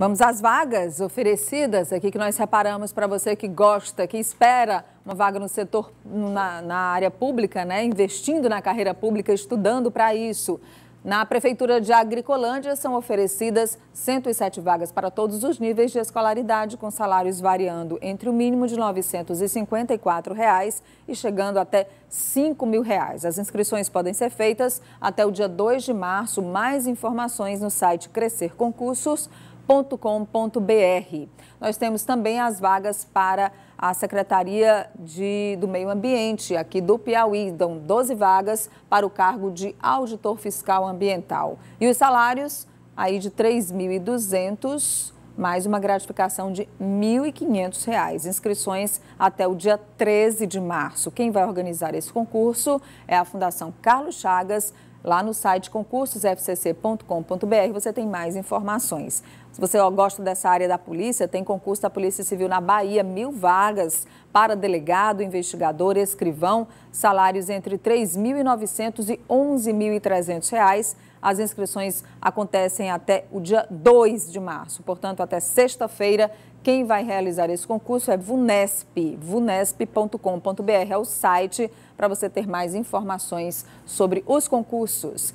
Vamos às vagas oferecidas aqui que nós reparamos para você que gosta, que espera uma vaga no setor, na, na área pública, né? investindo na carreira pública, estudando para isso. Na Prefeitura de Agricolândia são oferecidas 107 vagas para todos os níveis de escolaridade, com salários variando entre o mínimo de R$ 954 reais e chegando até R$ 5 Reais. As inscrições podem ser feitas até o dia 2 de março. Mais informações no site Crescer Concursos www.secretaria.com.br. Nós temos também as vagas para a Secretaria de, do Meio Ambiente, aqui do Piauí. Dão 12 vagas para o cargo de auditor fiscal ambiental. E os salários aí de 3.200 mais uma gratificação de R$ 1.500. Inscrições até o dia 13 de março. Quem vai organizar esse concurso é a Fundação Carlos Chagas, Lá no site concursosfcc.com.br você tem mais informações. Se você gosta dessa área da polícia, tem concurso da Polícia Civil na Bahia, mil vagas para delegado, investigador, escrivão, salários entre R$ 3.900 e R$ 11.300. As inscrições acontecem até o dia 2 de março, portanto, até sexta-feira, quem vai realizar esse concurso é Vunesp, vunesp.com.br é o site para você ter mais informações sobre os concursos.